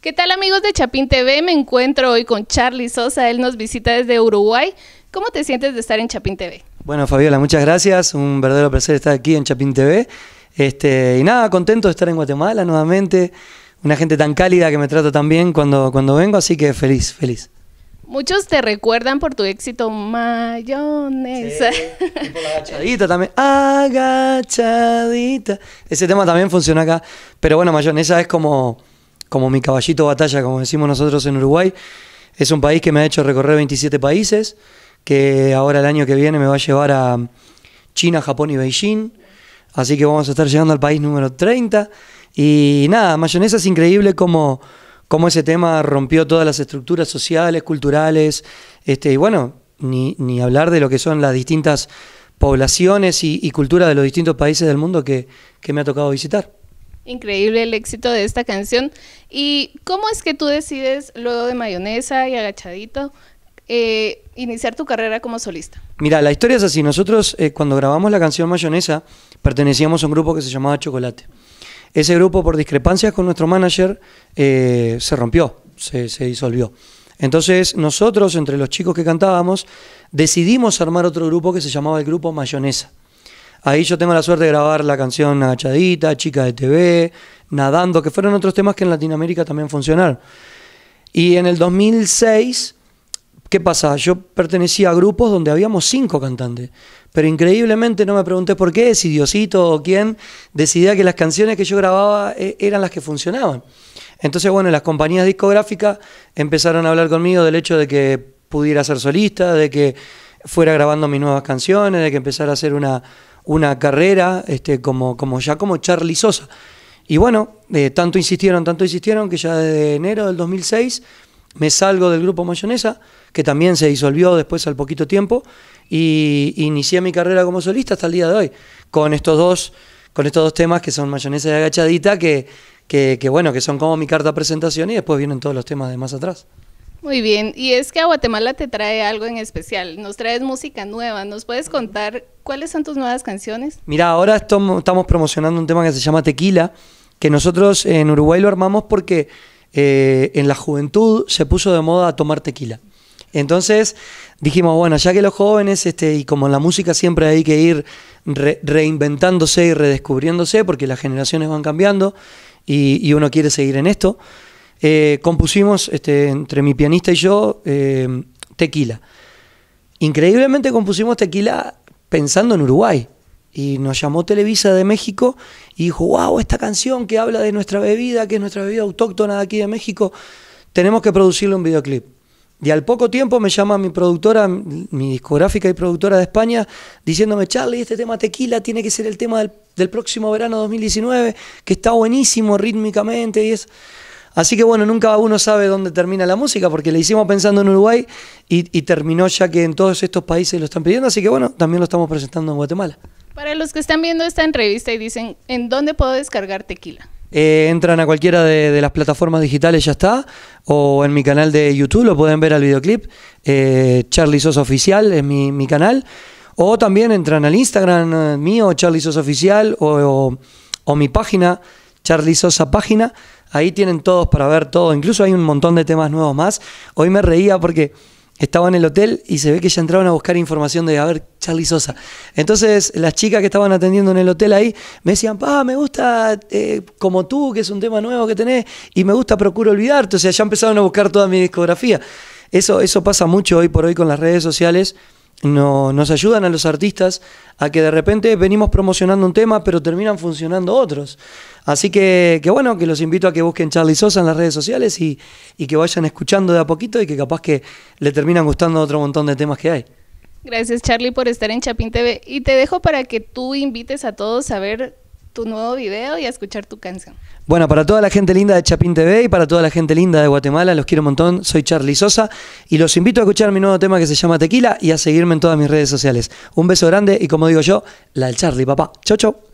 ¿Qué tal amigos de Chapín TV? Me encuentro hoy con Charlie Sosa, él nos visita desde Uruguay. ¿Cómo te sientes de estar en Chapín TV? Bueno, Fabiola, muchas gracias, un verdadero placer estar aquí en Chapín TV. Este, y nada, contento de estar en Guatemala nuevamente, una gente tan cálida que me trata tan bien cuando, cuando vengo, así que feliz, feliz. Muchos te recuerdan por tu éxito mayonesa. por la agachadita también. Agachadita. Ese tema también funciona acá. Pero bueno, mayonesa es como como mi caballito batalla, como decimos nosotros en Uruguay. Es un país que me ha hecho recorrer 27 países, que ahora el año que viene me va a llevar a China, Japón y Beijing. Así que vamos a estar llegando al país número 30. Y nada, mayonesa es increíble como, ese tema rompió todas las estructuras sociales, culturales, este, y bueno, ni, hablar de lo que son las distintas poblaciones y, culturas de los distintos países del mundo que me ha tocado visitar. Increíble el éxito de esta canción. ¿Y cómo es que tú decides, luego de Mayonesa y Agachadito, eh, iniciar tu carrera como solista? Mira, la historia es así. Nosotros, eh, cuando grabamos la canción Mayonesa, pertenecíamos a un grupo que se llamaba Chocolate. Ese grupo, por discrepancias con nuestro manager, eh, se rompió, se disolvió. Entonces, nosotros, entre los chicos que cantábamos, decidimos armar otro grupo que se llamaba el Grupo Mayonesa. Ahí yo tengo la suerte de grabar la canción Agachadita, Chica de TV, Nadando, que fueron otros temas que en Latinoamérica también funcionaron. Y en el 2006, ¿qué pasa? Yo pertenecía a grupos donde habíamos cinco cantantes, pero increíblemente no me pregunté por qué, si Diosito o quién decidía que las canciones que yo grababa eh, eran las que funcionaban. Entonces, bueno, las compañías discográficas empezaron a hablar conmigo del hecho de que pudiera ser solista, de que fuera grabando mis nuevas canciones, de que empezara a hacer una una carrera este, como, como ya como Charlie Sosa. Y bueno, eh, tanto insistieron, tanto insistieron que ya desde enero del 2006 me salgo del grupo Mayonesa, que también se disolvió después al poquito tiempo, y inicié mi carrera como solista hasta el día de hoy, con estos dos, con estos dos temas que son Mayonesa y Agachadita, que, que, que bueno, que son como mi carta de presentación y después vienen todos los temas de más atrás. Muy bien, y es que a Guatemala te trae algo en especial, nos traes música nueva, ¿nos puedes contar cuáles son tus nuevas canciones? Mira, ahora estamos promocionando un tema que se llama Tequila, que nosotros en Uruguay lo armamos porque eh, en la juventud se puso de moda tomar tequila. Entonces dijimos, bueno, ya que los jóvenes, este, y como en la música siempre hay que ir reinventándose y redescubriéndose, porque las generaciones van cambiando y uno quiere seguir en esto, eh, compusimos este, entre mi pianista y yo eh, tequila. Increíblemente compusimos tequila pensando en Uruguay. Y nos llamó Televisa de México y dijo, wow, esta canción que habla de nuestra bebida, que es nuestra bebida autóctona de aquí de México, tenemos que producirle un videoclip. Y al poco tiempo me llama mi productora, mi discográfica y productora de España, diciéndome, Charlie, este tema tequila tiene que ser el tema del, próximo verano 2019, que está buenísimo rítmicamente y es... Así que bueno, nunca uno sabe dónde termina la música, porque le hicimos pensando en Uruguay y, terminó ya que en todos estos países lo están pidiendo, así que bueno, también lo estamos presentando en Guatemala. Para los que están viendo esta entrevista y dicen, ¿en dónde puedo descargar tequila? Eh, entran a cualquiera de, las plataformas digitales, ya está, o en mi canal de YouTube, lo pueden ver al videoclip, eh, Charlie Sos Oficial es mi, canal, o también entran al Instagram eh, mío, Charlie Sosa Oficial, o mi página Charlie Sosa página. Ahí tienen todos para ver todo. Incluso hay un montón de temas nuevos más. Hoy me reía porque estaba en el hotel y se ve que ya entraban a buscar información de, a ver, Charlie Sosa. Entonces, las chicas que estaban atendiendo en el hotel ahí me decían, pa, me gusta eh, como tú, que es un tema nuevo que tenés, y me gusta Procuro Olvidarte. O sea, ya empezaron a buscar toda mi discografía. Eso, eso pasa mucho hoy por hoy con las redes sociales no, nos ayudan a los artistas a que de repente venimos promocionando un tema, pero terminan funcionando otros. Así que, que bueno, que los invito a que busquen Charlie Sosa en las redes sociales y, y que vayan escuchando de a poquito y que capaz que le terminan gustando otro montón de temas que hay. Gracias Charlie por estar en Chapín TV y te dejo para que tú invites a todos a ver nuevo video y a escuchar tu canción. Bueno, para toda la gente linda de Chapín TV y para toda la gente linda de Guatemala, los quiero un montón. Soy Charly Sosa y los invito a escuchar mi nuevo tema que se llama Tequila y a seguirme en todas mis redes sociales. Un beso grande y como digo yo, la del Charly papá. Chau, chau.